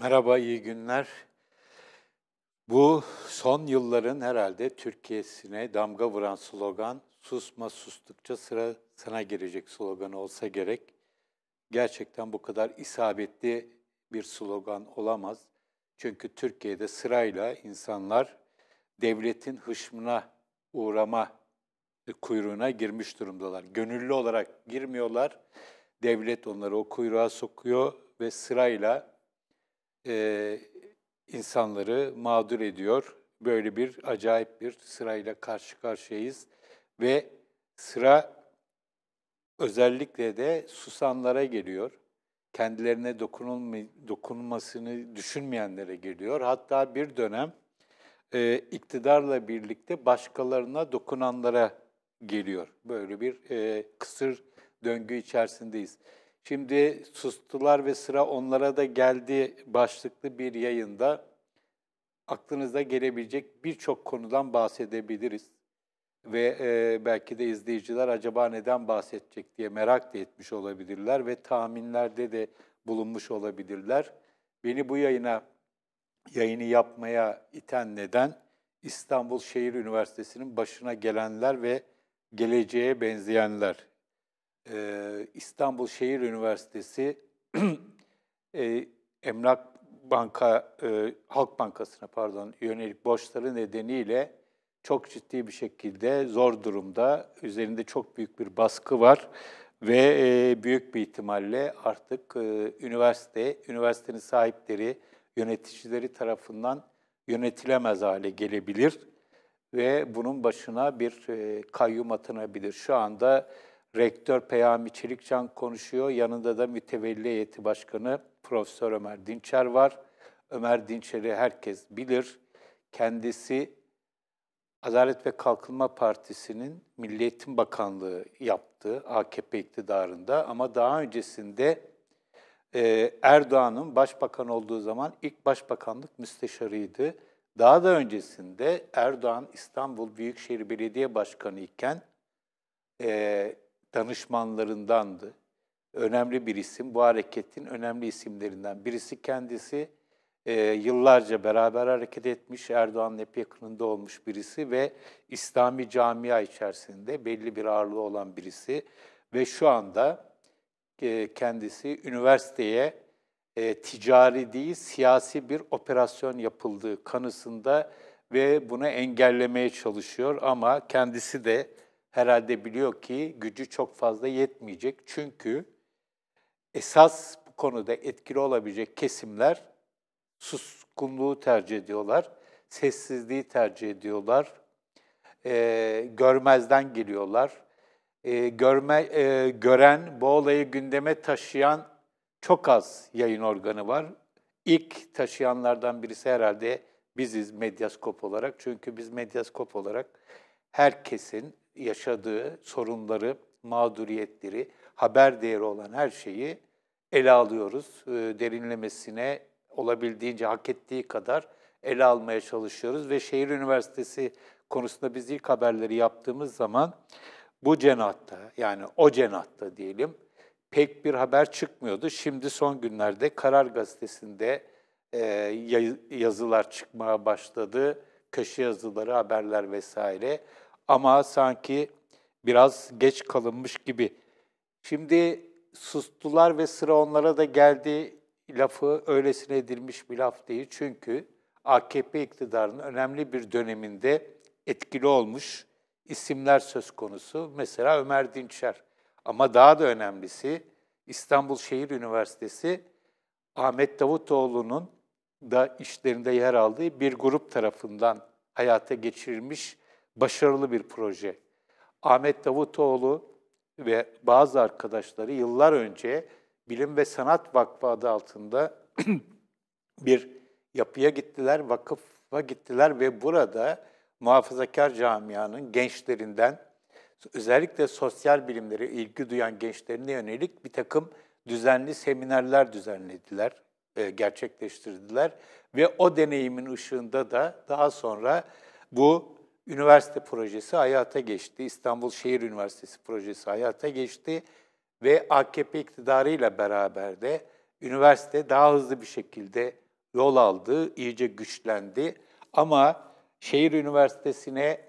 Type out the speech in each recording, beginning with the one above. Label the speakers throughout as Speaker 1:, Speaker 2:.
Speaker 1: Merhaba, iyi günler. Bu son yılların herhalde Türkiye'sine damga vuran slogan, susma sustukça sıra sana girecek sloganı olsa gerek. Gerçekten bu kadar isabetli bir slogan olamaz. Çünkü Türkiye'de sırayla insanlar devletin hışmına uğrama kuyruğuna girmiş durumdalar. Gönüllü olarak girmiyorlar. Devlet onları o kuyruğa sokuyor ve sırayla e, insanları mağdur ediyor. Böyle bir acayip bir sırayla karşı karşıyayız ve sıra özellikle de susanlara geliyor. Kendilerine dokunulmasını düşünmeyenlere geliyor. Hatta bir dönem e, iktidarla birlikte başkalarına dokunanlara geliyor. Böyle bir e, kısır döngü içerisindeyiz. Şimdi sustular ve sıra onlara da geldi başlıklı bir yayında aklınıza gelebilecek birçok konudan bahsedebiliriz. Ve e, belki de izleyiciler acaba neden bahsedecek diye merak da etmiş olabilirler ve tahminlerde de bulunmuş olabilirler. Beni bu yayına yayını yapmaya iten neden İstanbul Şehir Üniversitesi'nin başına gelenler ve geleceğe benzeyenler e, İstanbul Şehir Üniversitesi e, Emlak Banka, e, Halk Bankası'na pardon yönelik borçları nedeniyle çok ciddi bir şekilde zor durumda. Üzerinde çok büyük bir baskı var ve e, büyük bir ihtimalle artık e, üniversite, üniversitenin sahipleri, yöneticileri tarafından yönetilemez hale gelebilir ve bunun başına bir e, kayyum atanabilir. Şu anda Rektör Peyami Çelikcan konuşuyor. Yanında da mütevelli heyeti başkanı Profesör Ömer Dinçer var. Ömer Dinçer'i herkes bilir. Kendisi Adalet ve Kalkınma Partisi'nin Milliyetin Bakanlığı yaptı AKP iktidarında ama daha öncesinde e, Erdoğan'ın başbakan olduğu zaman ilk başbakanlık müsteşarıydı. Daha da öncesinde Erdoğan İstanbul Büyükşehir Belediye Başkanı iken e, danışmanlarındandı. Önemli bir isim, bu hareketin önemli isimlerinden birisi kendisi. E, yıllarca beraber hareket etmiş, Erdoğan'ın hep yakınında olmuş birisi ve İslami camia içerisinde belli bir ağırlığı olan birisi. Ve şu anda e, kendisi üniversiteye e, ticari değil, siyasi bir operasyon yapıldığı kanısında ve bunu engellemeye çalışıyor ama kendisi de herhalde biliyor ki gücü çok fazla yetmeyecek. Çünkü esas bu konuda etkili olabilecek kesimler suskunluğu tercih ediyorlar, sessizliği tercih ediyorlar, e, görmezden geliyorlar. E, görme, e, gören, bu olayı gündeme taşıyan çok az yayın organı var. İlk taşıyanlardan birisi herhalde biziz medyaskop olarak. Çünkü biz medyaskop olarak herkesin yaşadığı sorunları, mağduriyetleri, haber değeri olan her şeyi ele alıyoruz. Ee, derinlemesine olabildiğince hak ettiği kadar ele almaya çalışıyoruz ve şehir üniversitesi konusunda biz ilk haberleri yaptığımız zaman bu cenahta yani o cenahta diyelim pek bir haber çıkmıyordu. Şimdi son günlerde Karar Gazetesi'nde e, yazılar çıkmaya başladı. Köşe yazıları, haberler vesaire ama sanki biraz geç kalınmış gibi. Şimdi sustular ve sıra onlara da geldi lafı öylesine edilmiş bir laf değil. Çünkü AKP iktidarının önemli bir döneminde etkili olmuş isimler söz konusu. Mesela Ömer Dinçer ama daha da önemlisi İstanbul Şehir Üniversitesi Ahmet Davutoğlu'nun da işlerinde yer aldığı bir grup tarafından hayata geçirilmiş başarılı bir proje. Ahmet Davutoğlu ve bazı arkadaşları yıllar önce Bilim ve Sanat Vakfı adı altında bir yapıya gittiler, vakıfa gittiler ve burada muhafazakar camianın gençlerinden, özellikle sosyal bilimlere ilgi duyan gençlerine yönelik bir takım düzenli seminerler düzenlediler, e, gerçekleştirdiler. Ve o deneyimin ışığında da daha sonra bu üniversite projesi hayata geçti. İstanbul Şehir Üniversitesi projesi hayata geçti ve AKP iktidarıyla beraber de üniversite daha hızlı bir şekilde yol aldı, iyice güçlendi. Ama şehir üniversitesine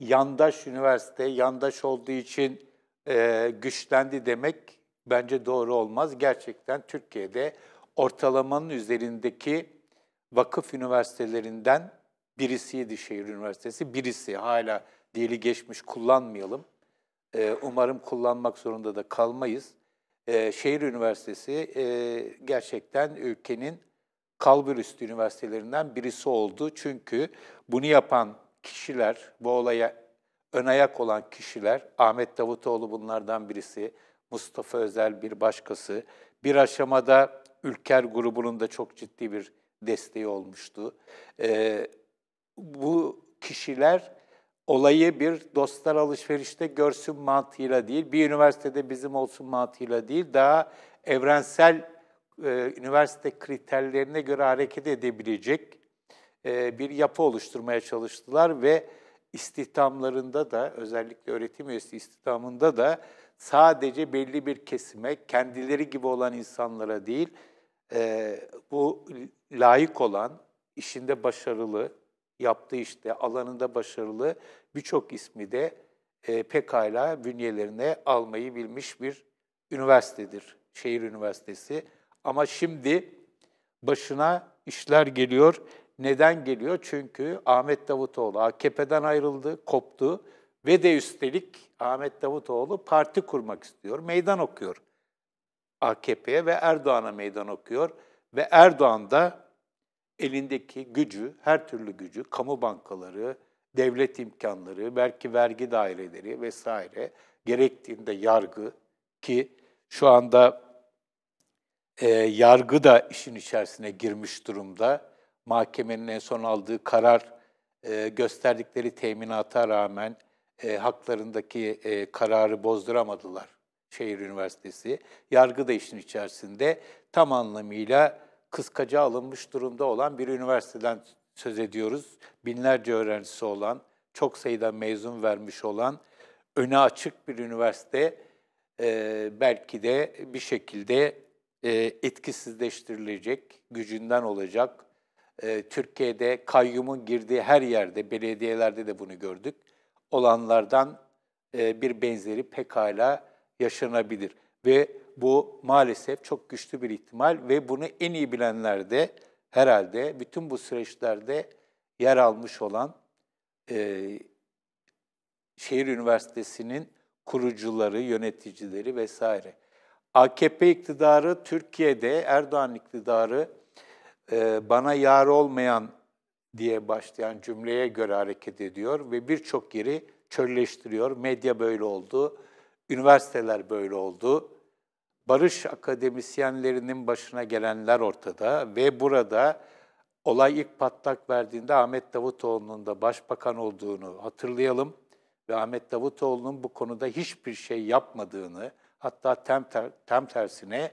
Speaker 1: yandaş üniversite, yandaş olduğu için e, güçlendi demek bence doğru olmaz. Gerçekten Türkiye'de ortalamanın üzerindeki vakıf üniversitelerinden Birisiydi şehir üniversitesi, birisi hala dili geçmiş kullanmayalım. Ee, umarım kullanmak zorunda da kalmayız. Ee, şehir üniversitesi e, gerçekten ülkenin kalbur kalburüstü üniversitelerinden birisi oldu. Çünkü bunu yapan kişiler, bu olaya ön ayak olan kişiler, Ahmet Davutoğlu bunlardan birisi, Mustafa Özel bir başkası. Bir aşamada Ülker grubunun da çok ciddi bir desteği olmuştu. Ee, bu kişiler olayı bir dostlar alışverişte görsün mantığıyla değil, bir üniversitede bizim olsun mantığıyla değil, daha evrensel e, üniversite kriterlerine göre hareket edebilecek e, bir yapı oluşturmaya çalıştılar ve istihdamlarında da özellikle öğretim üyesi istihdamında da sadece belli bir kesime, kendileri gibi olan insanlara değil, e, bu layık olan, işinde başarılı, yaptığı işte alanında başarılı birçok ismi de e, pekala bünyelerine almayı bilmiş bir üniversitedir. Şehir Üniversitesi. Ama şimdi başına işler geliyor. Neden geliyor? Çünkü Ahmet Davutoğlu AKP'den ayrıldı, koptu ve de üstelik Ahmet Davutoğlu parti kurmak istiyor, meydan okuyor. AKP'ye ve Erdoğan'a meydan okuyor ve Erdoğan da elindeki gücü, her türlü gücü, kamu bankaları, devlet imkanları, belki vergi daireleri vesaire, gerektiğinde yargı ki şu anda e, yargı da işin içerisine girmiş durumda. Mahkemenin en son aldığı karar e, gösterdikleri teminata rağmen e, haklarındaki e, kararı bozduramadılar şehir üniversitesi. Yargı da işin içerisinde tam anlamıyla kıskaca alınmış durumda olan bir üniversiteden söz ediyoruz. Binlerce öğrencisi olan, çok sayıda mezun vermiş olan, öne açık bir üniversite e, belki de bir şekilde e, etkisizleştirilecek, gücünden olacak. E, Türkiye'de kayyumun girdiği her yerde, belediyelerde de bunu gördük. Olanlardan e, bir benzeri pekala yaşanabilir. Ve bu maalesef çok güçlü bir ihtimal ve bunu en iyi bilenler de herhalde bütün bu süreçlerde yer almış olan e, şehir üniversitesinin kurucuları, yöneticileri vesaire. AKP iktidarı Türkiye'de Erdoğan iktidarı e, bana yar olmayan diye başlayan cümleye göre hareket ediyor ve birçok yeri çölleştiriyor. Medya böyle oldu, üniversiteler böyle oldu, barış akademisyenlerinin başına gelenler ortada ve burada olay ilk patlak verdiğinde Ahmet Davutoğlu'nun da başbakan olduğunu hatırlayalım ve Ahmet Davutoğlu'nun bu konuda hiçbir şey yapmadığını hatta tem, ter, tem tersine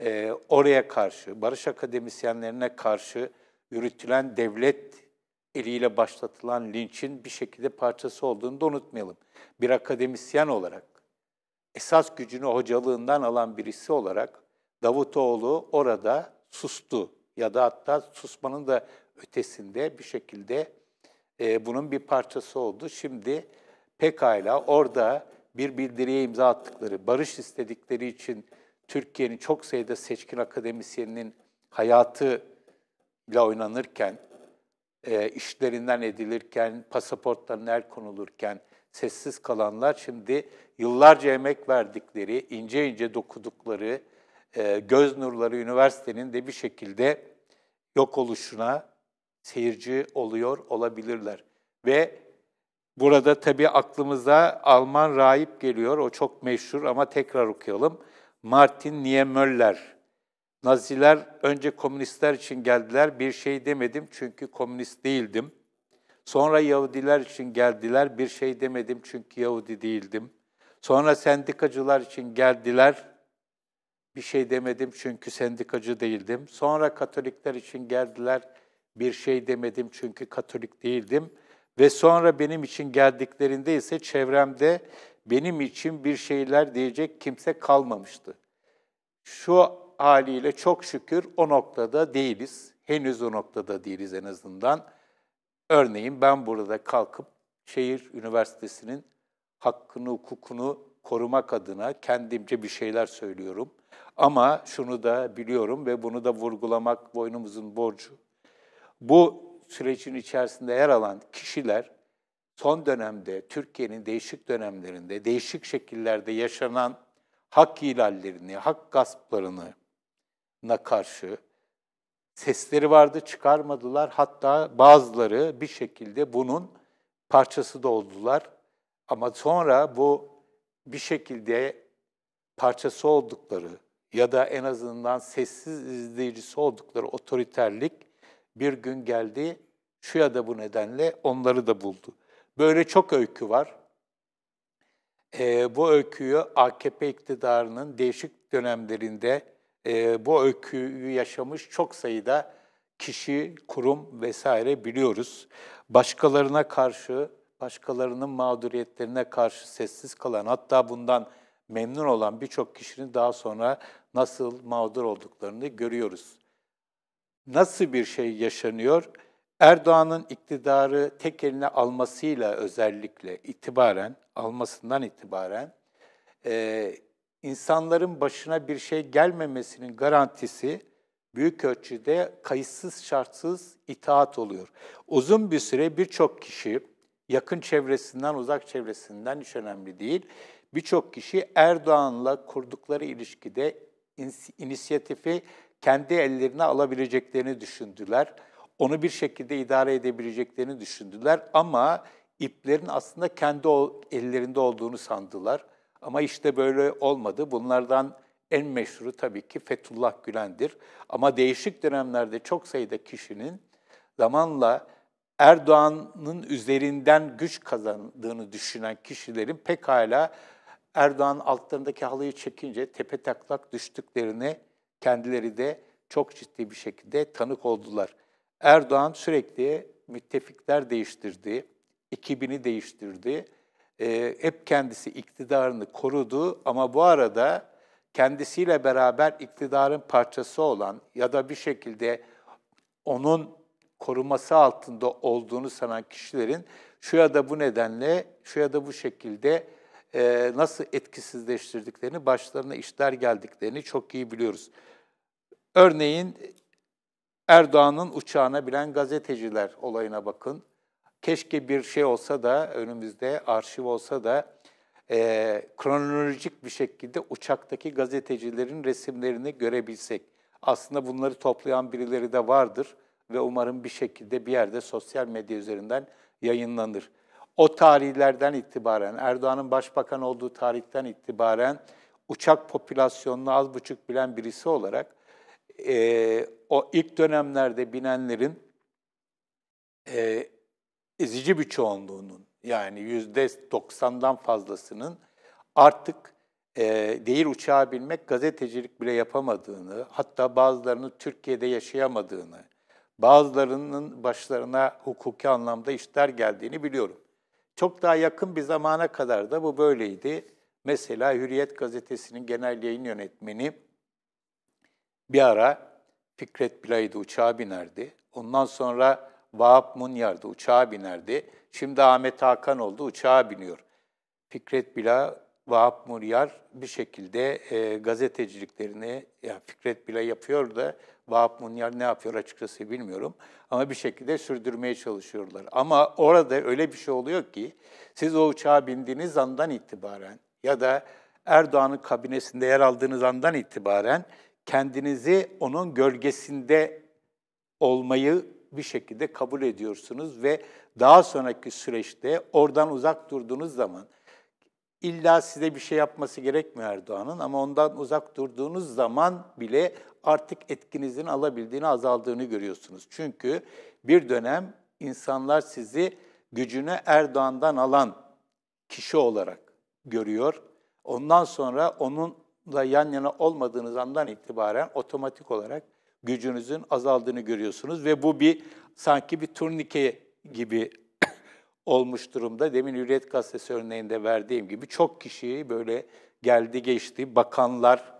Speaker 1: e, oraya karşı, barış akademisyenlerine karşı yürütülen devlet eliyle başlatılan linçin bir şekilde parçası olduğunu da unutmayalım. Bir akademisyen olarak esas gücünü hocalığından alan birisi olarak Davutoğlu orada sustu ya da hatta susmanın da ötesinde bir şekilde e, bunun bir parçası oldu. Şimdi pekala orada bir bildiriye imza attıkları, barış istedikleri için Türkiye'nin çok sayıda seçkin akademisyeninin hayatı ile oynanırken, e, işlerinden edilirken, pasaportlarına el konulurken, sessiz kalanlar şimdi yıllarca emek verdikleri, ince ince dokudukları, e, göz nurları üniversitenin de bir şekilde yok oluşuna seyirci oluyor olabilirler. Ve burada tabii aklımıza Alman rahip geliyor. O çok meşhur ama tekrar okuyalım. Martin Niemöller. Naziler önce komünistler için geldiler. Bir şey demedim çünkü komünist değildim. Sonra Yahudiler için geldiler, bir şey demedim çünkü Yahudi değildim. Sonra sendikacılar için geldiler, bir şey demedim çünkü sendikacı değildim. Sonra Katolikler için geldiler, bir şey demedim çünkü Katolik değildim. Ve sonra benim için geldiklerinde ise çevremde benim için bir şeyler diyecek kimse kalmamıştı. Şu haliyle çok şükür o noktada değiliz. Henüz o noktada değiliz en azından. Örneğin ben burada kalkıp şehir üniversitesinin hakkını, hukukunu korumak adına kendimce bir şeyler söylüyorum. Ama şunu da biliyorum ve bunu da vurgulamak boynumuzun borcu. Bu sürecin içerisinde yer alan kişiler son dönemde Türkiye'nin değişik dönemlerinde değişik şekillerde yaşanan hak ihlallerini, hak gasplarına karşı Sesleri vardı çıkarmadılar. Hatta bazıları bir şekilde bunun parçası da oldular. Ama sonra bu bir şekilde parçası oldukları ya da en azından sessiz izleyicisi oldukları otoriterlik bir gün geldi. Şu ya da bu nedenle onları da buldu. Böyle çok öykü var. E, bu öyküyü AKP iktidarının değişik dönemlerinde e, bu öyküyü yaşamış çok sayıda kişi, kurum vesaire biliyoruz. Başkalarına karşı, başkalarının mağduriyetlerine karşı sessiz kalan, hatta bundan memnun olan birçok kişinin daha sonra nasıl mağdur olduklarını görüyoruz. Nasıl bir şey yaşanıyor? Erdoğan'ın iktidarı tek eline almasıyla özellikle itibaren, almasından itibaren e, insanların başına bir şey gelmemesinin garantisi büyük ölçüde kayıtsız şartsız itaat oluyor. Uzun bir süre birçok kişi yakın çevresinden, uzak çevresinden hiç önemli değil. Birçok kişi Erdoğan'la kurdukları ilişkide inisiyatifi kendi ellerine alabileceklerini düşündüler. Onu bir şekilde idare edebileceklerini düşündüler ama iplerin aslında kendi ellerinde olduğunu sandılar. Ama işte böyle olmadı. Bunlardan en meşhuru tabii ki Fethullah Gülen'dir. Ama değişik dönemlerde çok sayıda kişinin zamanla Erdoğan'ın üzerinden güç kazandığını düşünen kişilerin pekala Erdoğan altlarındaki halıyı çekince tepe taklak düştüklerini kendileri de çok ciddi bir şekilde tanık oldular. Erdoğan sürekli müttefikler değiştirdi, ekibini değiştirdi e, hep kendisi iktidarını korudu ama bu arada kendisiyle beraber iktidarın parçası olan ya da bir şekilde onun koruması altında olduğunu sanan kişilerin şu ya da bu nedenle, şu ya da bu şekilde e, nasıl etkisizleştirdiklerini, başlarına işler geldiklerini çok iyi biliyoruz. Örneğin Erdoğan'ın uçağına bilen gazeteciler olayına bakın keşke bir şey olsa da önümüzde arşiv olsa da e, kronolojik bir şekilde uçaktaki gazetecilerin resimlerini görebilsek. Aslında bunları toplayan birileri de vardır ve umarım bir şekilde bir yerde sosyal medya üzerinden yayınlanır. O tarihlerden itibaren, Erdoğan'ın başbakan olduğu tarihten itibaren uçak popülasyonunu az buçuk bilen birisi olarak e, o ilk dönemlerde binenlerin e, ezici bir çoğunluğunun yani yüzde 90'dan fazlasının artık e, değil uçağa binmek gazetecilik bile yapamadığını, hatta bazılarının Türkiye'de yaşayamadığını, bazılarının başlarına hukuki anlamda işler geldiğini biliyorum. Çok daha yakın bir zamana kadar da bu böyleydi. Mesela Hürriyet Gazetesi'nin genel yayın yönetmeni bir ara Fikret Bilay'dı, uçağa binerdi. Ondan sonra Vahap Munyar'dı, uçağa binerdi. Şimdi Ahmet Hakan oldu, uçağa biniyor. Fikret Bila, Vahap Munyar bir şekilde e, gazeteciliklerini, ya Fikret Bila yapıyor da Vahap Munyar ne yapıyor açıkçası bilmiyorum. Ama bir şekilde sürdürmeye çalışıyorlar. Ama orada öyle bir şey oluyor ki siz o uçağa bindiğiniz andan itibaren ya da Erdoğan'ın kabinesinde yer aldığınız andan itibaren kendinizi onun gölgesinde olmayı bir şekilde kabul ediyorsunuz ve daha sonraki süreçte oradan uzak durduğunuz zaman illa size bir şey yapması gerekmiyor Erdoğan'ın ama ondan uzak durduğunuz zaman bile artık etkinizin alabildiğini azaldığını görüyorsunuz. Çünkü bir dönem insanlar sizi gücünü Erdoğan'dan alan kişi olarak görüyor. Ondan sonra onunla yan yana olmadığınız andan itibaren otomatik olarak gücünüzün azaldığını görüyorsunuz ve bu bir sanki bir turnike gibi olmuş durumda. Demin Hürriyet Gazetesi örneğinde verdiğim gibi çok kişi böyle geldi geçti bakanlar,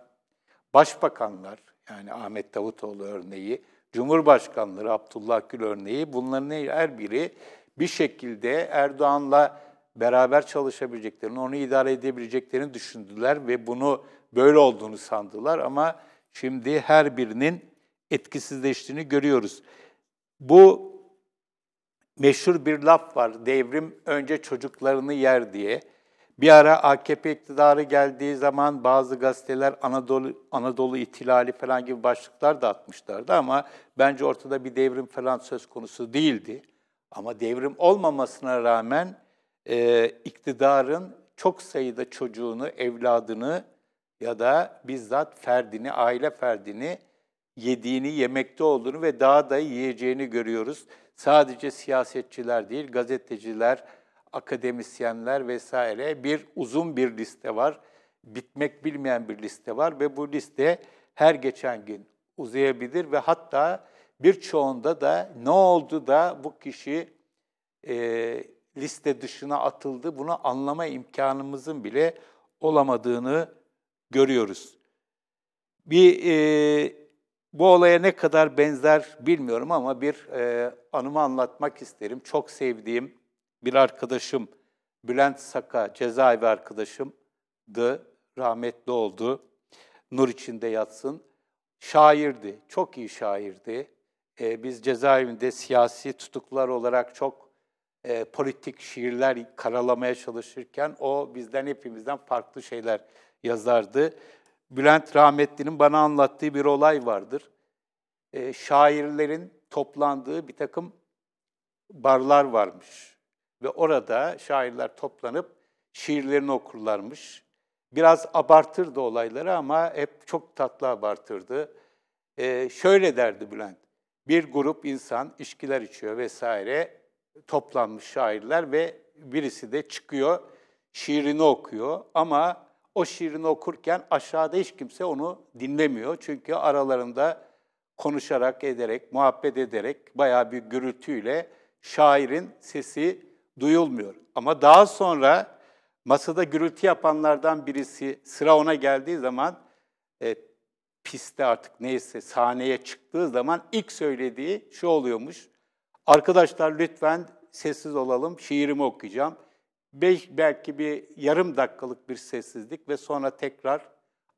Speaker 1: başbakanlar yani Ahmet Davutoğlu örneği, Cumhurbaşkanları Abdullah Gül örneği bunların her biri bir şekilde Erdoğan'la beraber çalışabileceklerini, onu idare edebileceklerini düşündüler ve bunu böyle olduğunu sandılar ama şimdi her birinin etkisizleştiğini görüyoruz. Bu meşhur bir laf var. Devrim önce çocuklarını yer diye. Bir ara AKP iktidarı geldiği zaman bazı gazeteler Anadolu Anadolu İhtilali falan gibi başlıklar da atmışlardı ama bence ortada bir devrim falan söz konusu değildi. Ama devrim olmamasına rağmen e, iktidarın çok sayıda çocuğunu, evladını ya da bizzat ferdini, aile ferdini yediğini, yemekte olduğunu ve daha da yiyeceğini görüyoruz. Sadece siyasetçiler değil, gazeteciler, akademisyenler vesaire bir uzun bir liste var. Bitmek bilmeyen bir liste var ve bu liste her geçen gün uzayabilir ve hatta birçoğunda da ne oldu da bu kişi e, liste dışına atıldı bunu anlama imkanımızın bile olamadığını görüyoruz. Bir e, bu olaya ne kadar benzer bilmiyorum ama bir e, anımı anlatmak isterim. Çok sevdiğim bir arkadaşım, Bülent Saka, cezaevi arkadaşımdı, rahmetli oldu. Nur içinde yatsın. Şairdi, çok iyi şairdi. E, biz cezaevinde siyasi tutuklar olarak çok e, politik şiirler karalamaya çalışırken o bizden hepimizden farklı şeyler yazardı. Bülent Rahmetli'nin bana anlattığı bir olay vardır. E, şairlerin toplandığı bir takım barlar varmış. Ve orada şairler toplanıp şiirlerini okurlarmış. Biraz abartırdı olayları ama hep çok tatlı abartırdı. E, şöyle derdi Bülent, bir grup insan içkiler içiyor vesaire, toplanmış şairler ve birisi de çıkıyor, şiirini okuyor ama o şiirini okurken aşağıda hiç kimse onu dinlemiyor. Çünkü aralarında konuşarak, ederek, muhabbet ederek bayağı bir gürültüyle şairin sesi duyulmuyor. Ama daha sonra masada gürültü yapanlardan birisi sıra ona geldiği zaman e, piste artık neyse sahneye çıktığı zaman ilk söylediği şu oluyormuş. Arkadaşlar lütfen sessiz olalım, şiirimi okuyacağım.'' beş, belki bir yarım dakikalık bir sessizlik ve sonra tekrar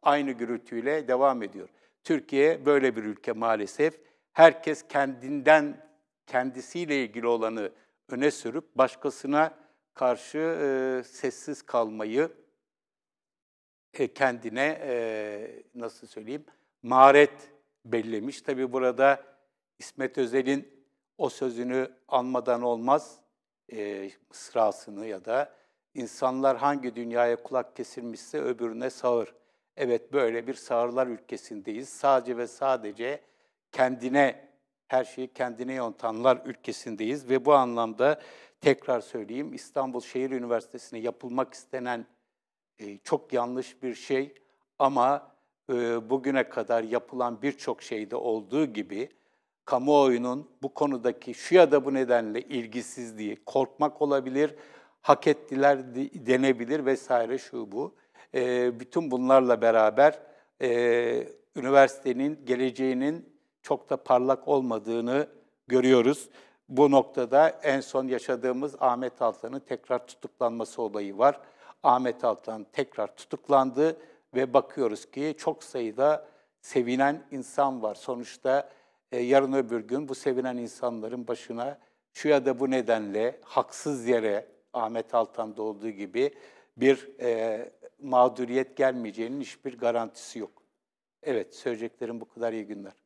Speaker 1: aynı gürültüyle devam ediyor. Türkiye böyle bir ülke maalesef. Herkes kendinden, kendisiyle ilgili olanı öne sürüp başkasına karşı e, sessiz kalmayı e, kendine e, nasıl söyleyeyim maharet bellemiş. Tabi burada İsmet Özel'in o sözünü almadan olmaz e, mısrasını ya da insanlar hangi dünyaya kulak kesilmişse öbürüne sağır. Evet böyle bir sağırlar ülkesindeyiz. Sadece ve sadece kendine, her şeyi kendine yontanlar ülkesindeyiz. Ve bu anlamda tekrar söyleyeyim İstanbul Şehir Üniversitesi'ne yapılmak istenen e, çok yanlış bir şey ama e, bugüne kadar yapılan birçok şeyde olduğu gibi kamuoyunun bu konudaki şu ya da bu nedenle ilgisizliği, korkmak olabilir, hak ettiler denebilir vesaire şu bu. E, bütün bunlarla beraber e, üniversitenin geleceğinin çok da parlak olmadığını görüyoruz. Bu noktada en son yaşadığımız Ahmet Altan'ın tekrar tutuklanması olayı var. Ahmet Altan tekrar tutuklandı ve bakıyoruz ki çok sayıda sevinen insan var. Sonuçta e, yarın öbür gün bu sevinen insanların başına şu ya da bu nedenle haksız yere Ahmet Altan'da olduğu gibi bir e, mağduriyet gelmeyeceğinin hiçbir garantisi yok. Evet, söyleyeceklerim bu kadar iyi günler.